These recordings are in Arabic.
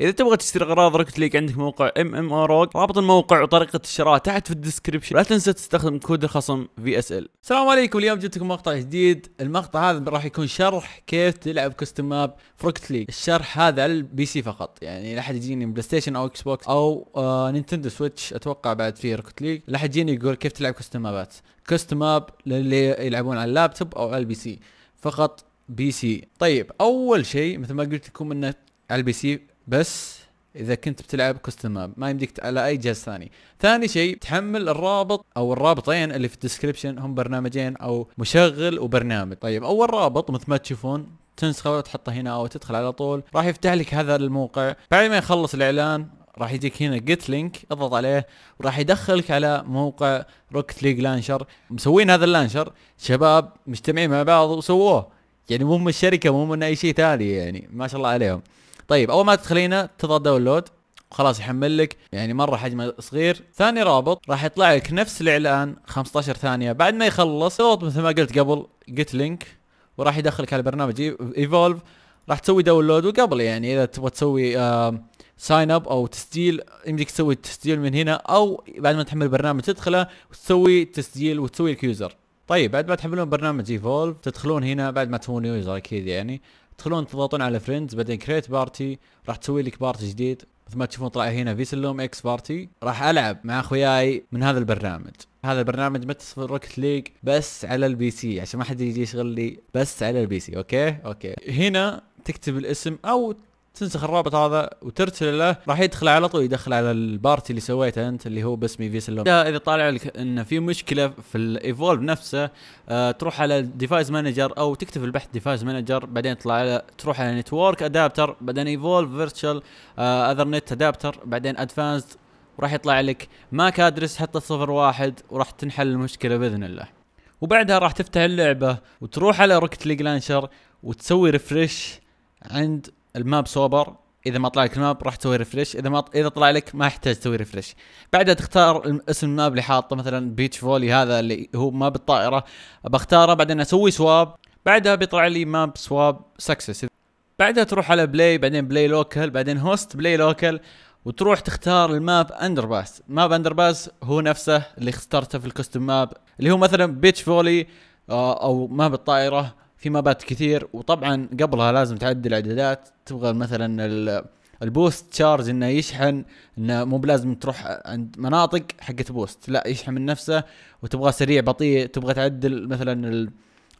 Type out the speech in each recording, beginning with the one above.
اذا تبغى تشتري اغراض روكت ليج عندك موقع ام ام روك رابط الموقع وطريقه الشراء تحت في الديسكربشن لا تنسى تستخدم كود الخصم في اس ال السلام عليكم اليوم جبتكم مقطع جديد المقطع هذا راح يكون شرح كيف تلعب كوستم ماب في روكت ليج الشرح هذا على البي سي فقط يعني لا احد يجيني بلاي ستيشن او اكس بوكس او آه نينتندو سويتش اتوقع بعد في روكت ليج لا احد يجيني يقول كيف تلعب كوستم مابات كوستم ماب للي يلعبون على اللابتوب او على البي سي فقط بي سي طيب اول شيء مثل ما قلت لكم انه على البي سي بس اذا كنت بتلعب كوستم ماب ما يمديك على اي جهاز ثاني ثاني شيء تحمل الرابط او الرابطين اللي في الديسكربشن هم برنامجين او مشغل وبرنامج طيب اول رابط مثل ما تشوفون تنسخه وتحطه هنا او تدخل على طول راح يفتح لك هذا الموقع بعد ما يخلص الاعلان راح يجيك هنا جيت لينك اضغط عليه وراح يدخلك على موقع روكت ليج لانشر مسوين هذا اللانشر شباب مجتمعين مع بعض وسووه يعني مو من الشركه مو من اي شيء ثاني يعني ما شاء الله عليهم طيب اول ما تدخلينه تضغط داونلود خلاص يحمل لك يعني مره حجمه صغير ثاني رابط راح يطلع لك نفس الاعلان 15 ثانيه بعد ما يخلص اضغط مثل ما قلت قبل جيت لينك وراح يدخلك على برنامج ايفولف راح تسوي داونلود وقبل يعني اذا تبغى تسوي ساين اب او تسجيل يمديك تسوي تسجيل من هنا او بعد ما تحمل البرنامج تدخله وتسوي تسجيل وتسوي لك يوزر طيب بعد ما تحملون برنامج ايفولف تدخلون هنا بعد ما تسوون يوزر اكيد يعني تدخلون تضغطون على فريندز بعدين كريت بارتي راح تسوي لك بارتي جديد مثل ما تشوفون طلع هنا في سلوم اكس بارتي راح العب مع اخوياي من هذا البرنامج هذا البرنامج تصفر روكت ليج بس على البي سي عشان ما حد يجي يشغل لي بس على البي سي اوكي اوكي هنا تكتب الاسم او تنسخ الرابط هذا وترسل له راح يدخل على طول يدخل على البارتي اللي سويته انت اللي هو باسمي في سلم اذا طالع لك انه في مشكله في الايفولف نفسه آه تروح على الديفايس مانجر او تكتب البحث ديفايس مانجر بعدين تطلع على تروح على نتورك ادابتر بعدين ايفولف فيرتشوال اذر نت ادابتر بعدين ادفانسد وراح يطلع لك ماك ادرس حتى صفر واحد وراح تنحل المشكلة باذن الله وبعدها راح تفتح اللعبة وتروح على روكت ليج لانشر وتسوي ريفرش عند الماب سوبر اذا ما طلع لك الماب راح تسوي ريفرش اذا ما اذا طلع لك ما يحتاج تسوي ريفرش بعدها تختار اسم الماب اللي حاطه مثلا بيتش فولي هذا اللي هو ماب الطائره بختاره بعدين اسوي سواب بعدها بيطلع لي ماب سواب سكسس بعدها تروح على بلاي بعدين بلاي لوكال بعدين هوست بلاي لوكال وتروح تختار الماب اندر باس ماب اندر باس هو نفسه اللي اخترته في الكستم ماب اللي هو مثلا بيتش فولي آه، او ماب الطائره في مابات كثير وطبعا قبلها لازم تعدل اعدادات تبغى مثلا البوست تشارج انه يشحن انه مو بلازم تروح عند مناطق حقت بوست لا يشحن من نفسه وتبغى سريع بطيء تبغى تعدل مثلا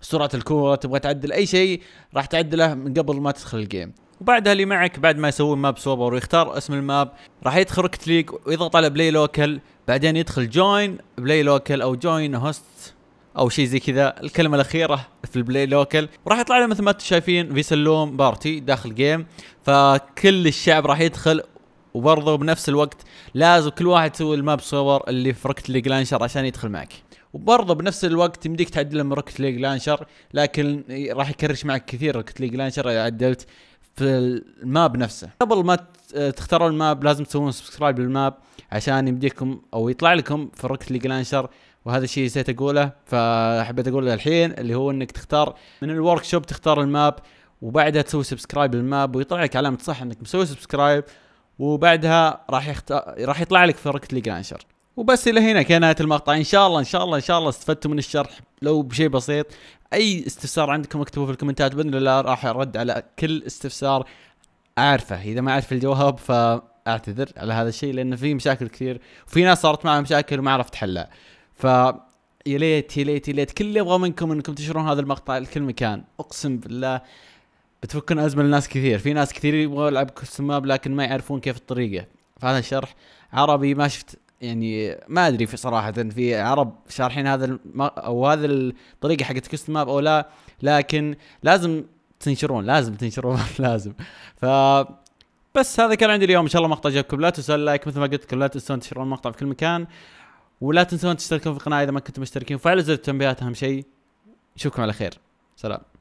سرعه الكوره تبغى تعدل اي شيء راح تعدله من قبل ما تدخل الجيم وبعدها اللي معك بعد ما يسوي ماب سوبر ويختار اسم الماب راح يدخل ركت ليج ويضغط على بلاي لوكال بعدين يدخل جوين بلاي لوكال او جوين هوست او شيء زي كذا الكلمه الاخيره في البلاي لوكل وراح يطلع لنا مثل ما انتم شايفين في سلوم بارتي داخل جيم فكل الشعب راح يدخل وبرضه بنفس الوقت لازم كل واحد يسوي الماب صور اللي في ركت ليج لانشر عشان يدخل معك وبرضه بنفس الوقت يمديك تعدل من ركت ليج لانشر لكن راح يكرش معك كثير ركت ليج لانشر اذا عدلت في الماب نفسه قبل ما تختارون الماب لازم تسوون سبسكرايب للماب عشان يمديكم او يطلع لكم في ركت ليج لانشر وهذا الشيء نسيت اقوله فحبيت اقوله الحين اللي هو انك تختار من الورك شوب تختار الماب وبعدها تسوي سبسكرايب للماب ويطلع لك علامه صح انك مسوي سبسكرايب وبعدها راح يخت... راح يطلع لك فرقه ليجرانشر وبس الى هنا كانت آية المقطع ان شاء الله ان شاء الله ان شاء الله استفدتوا من الشرح لو بشيء بسيط اي استفسار عندكم اكتبوه في الكومنتات باذن الله راح ارد على كل استفسار اعرفه اذا ما اعرف الجواب فاعتذر على هذا الشيء لان في مشاكل كثير وفي ناس صارت معها مشاكل وما عرفت حلها ف يا ليت يا ليت يا ليت كل اللي ابغى منكم انكم تشرون هذا المقطع لكل مكان اقسم بالله بتفكون ازمه لناس كثير في ناس كثير يبغوا يلعب كستماب لكن ما يعرفون كيف الطريقه فهذا الشرح عربي ما شفت يعني ما ادري في صراحه في عرب شارحين هذا الم... او هذا الطريقه حقت كست ماب او لا لكن لازم تنشرون لازم تنشرون لازم ف بس هذا كان عندي اليوم ان شاء الله مقطع جاكم لا تنسوا اللايك مثل ما قلت لكم لا تنسون تنشرون المقطع في كل مكان ولا تنسون تشتركون في القناه اذا ما كنتم مشتركين وفعلوا زر التنبيهات اهم شيء نشوفكم على خير سلام